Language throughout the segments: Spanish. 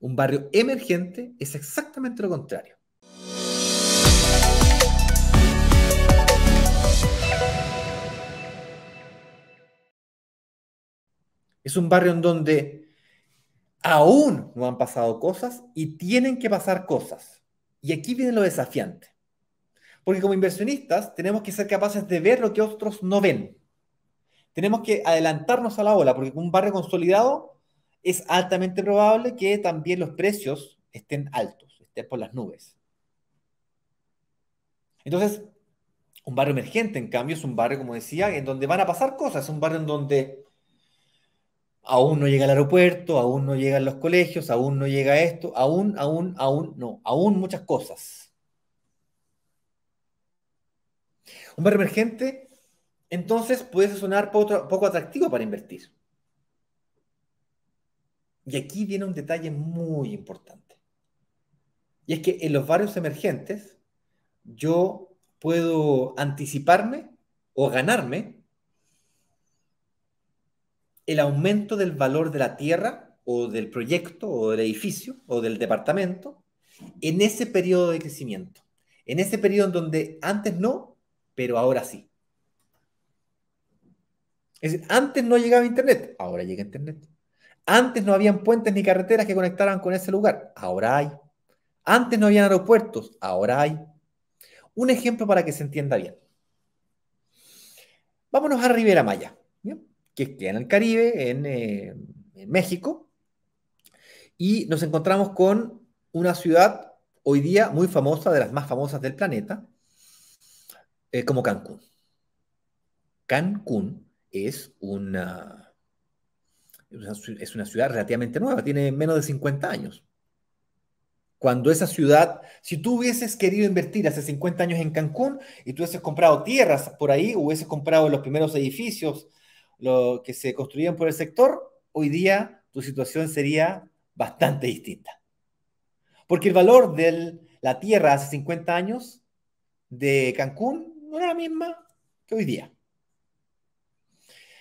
Un barrio emergente es exactamente lo contrario. Es un barrio en donde aún no han pasado cosas y tienen que pasar cosas. Y aquí viene lo desafiante. Porque como inversionistas tenemos que ser capaces de ver lo que otros no ven. Tenemos que adelantarnos a la ola, porque un barrio consolidado es altamente probable que también los precios estén altos, estén por las nubes. Entonces, un barrio emergente, en cambio, es un barrio, como decía, en donde van a pasar cosas, es un barrio en donde aún no llega el aeropuerto, aún no llegan los colegios, aún no llega esto, aún, aún, aún, no, aún muchas cosas. Un barrio emergente, entonces, puede sonar poco, poco atractivo para invertir. Y aquí viene un detalle muy importante. Y es que en los barrios emergentes yo puedo anticiparme o ganarme el aumento del valor de la tierra o del proyecto o del edificio o del departamento en ese periodo de crecimiento, en ese periodo en donde antes no, pero ahora sí. Es antes no llegaba Internet, ahora llega Internet. Antes no habían puentes ni carreteras que conectaran con ese lugar. Ahora hay. Antes no habían aeropuertos. Ahora hay. Un ejemplo para que se entienda bien. Vámonos a Rivera Maya, ¿bien? que en el Caribe, eh, en, México. Y nos encontramos con una ciudad hoy día muy famosa, de las más famosas del planeta, eh, como Cancún. Cancún es una es una ciudad relativamente nueva, tiene menos de 50 años. Cuando esa ciudad, si tú hubieses querido invertir hace 50 años en Cancún y tú hubieses comprado tierras por ahí, hubieses comprado los primeros edificios lo que se construían por el sector, hoy día tu situación sería bastante distinta. Porque el valor de la tierra hace 50 años de Cancún no era la misma que hoy día.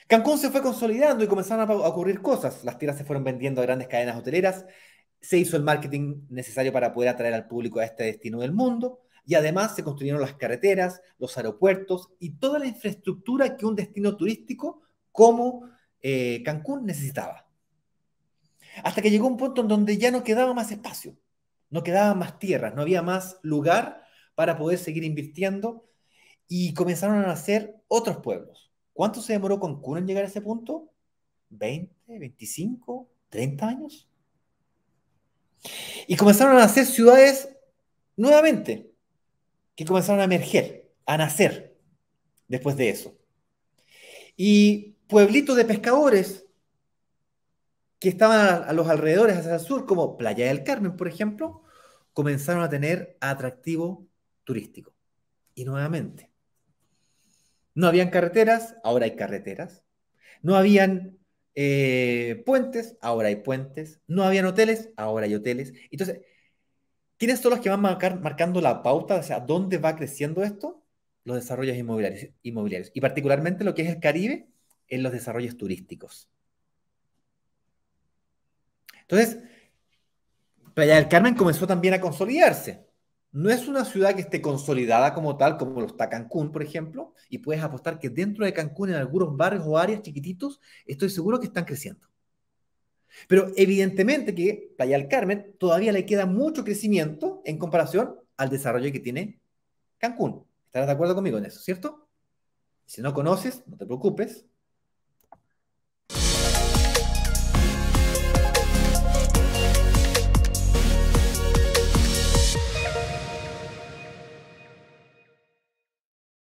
Cancún se fue consolidando y comenzaron a ocurrir cosas. Las tierras se fueron vendiendo a grandes cadenas hoteleras, se hizo el marketing necesario para poder atraer al público a este destino del mundo y además se construyeron las carreteras, los aeropuertos y toda la infraestructura que un destino turístico como eh, Cancún necesitaba. Hasta que llegó un punto en donde ya no quedaba más espacio, no quedaba más tierras, no había más lugar para poder seguir invirtiendo y comenzaron a nacer otros pueblos ¿Cuánto se demoró con en llegar a ese punto? ¿20, 25, 30 años? Y comenzaron a nacer ciudades nuevamente, que comenzaron a emerger, a nacer después de eso. Y pueblitos de pescadores que estaban a, los alrededores, hacia el sur, como Playa del Carmen, por ejemplo, comenzaron a tener atractivo turístico. Y nuevamente, no habían carreteras, ahora hay carreteras. No habían eh, puentes, ahora hay puentes. No habían hoteles, ahora hay hoteles. Entonces, ¿quiénes son los que van marcando la pauta? O sea, ¿dónde va creciendo esto? Los desarrollos inmobiliarios, inmobiliarios. Y particularmente lo que es el Caribe en los desarrollos turísticos. Entonces, Playa del Carmen comenzó también a consolidarse no es una ciudad que esté consolidada como tal, como lo está Cancún, por ejemplo, y puedes apostar que dentro de Cancún, en algunos barrios o áreas chiquititos, estoy seguro que están creciendo. Pero evidentemente que Playa del Carmen todavía le queda mucho crecimiento en comparación al desarrollo que tiene Cancún. ¿Estarás de acuerdo conmigo en eso, cierto? Si no conoces, no te preocupes,